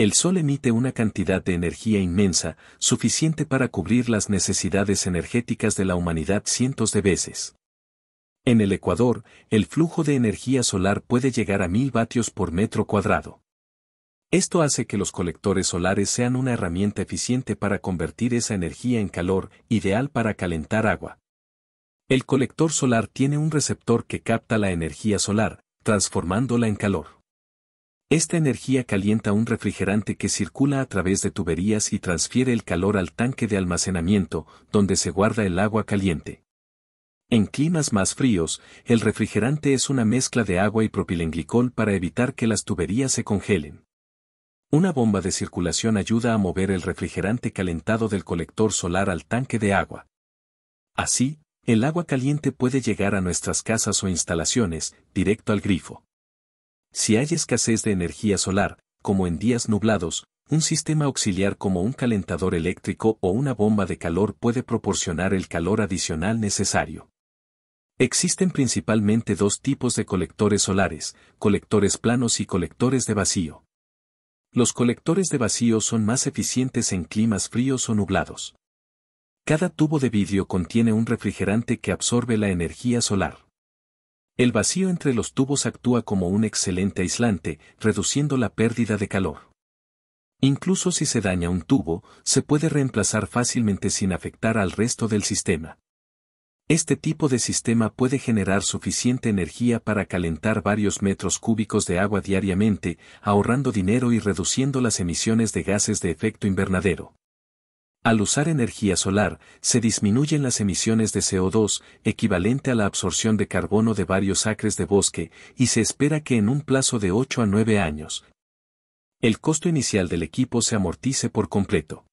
El Sol emite una cantidad de energía inmensa, suficiente para cubrir las necesidades energéticas de la humanidad cientos de veces. En el Ecuador, el flujo de energía solar puede llegar a mil vatios por metro cuadrado. Esto hace que los colectores solares sean una herramienta eficiente para convertir esa energía en calor, ideal para calentar agua. El colector solar tiene un receptor que capta la energía solar, transformándola en calor. Esta energía calienta un refrigerante que circula a través de tuberías y transfiere el calor al tanque de almacenamiento, donde se guarda el agua caliente. En climas más fríos, el refrigerante es una mezcla de agua y propilenglicol para evitar que las tuberías se congelen. Una bomba de circulación ayuda a mover el refrigerante calentado del colector solar al tanque de agua. Así, el agua caliente puede llegar a nuestras casas o instalaciones, directo al grifo. Si hay escasez de energía solar, como en días nublados, un sistema auxiliar como un calentador eléctrico o una bomba de calor puede proporcionar el calor adicional necesario. Existen principalmente dos tipos de colectores solares, colectores planos y colectores de vacío. Los colectores de vacío son más eficientes en climas fríos o nublados. Cada tubo de vidrio contiene un refrigerante que absorbe la energía solar. El vacío entre los tubos actúa como un excelente aislante, reduciendo la pérdida de calor. Incluso si se daña un tubo, se puede reemplazar fácilmente sin afectar al resto del sistema. Este tipo de sistema puede generar suficiente energía para calentar varios metros cúbicos de agua diariamente, ahorrando dinero y reduciendo las emisiones de gases de efecto invernadero. Al usar energía solar, se disminuyen las emisiones de CO2, equivalente a la absorción de carbono de varios acres de bosque, y se espera que en un plazo de 8 a 9 años, el costo inicial del equipo se amortice por completo.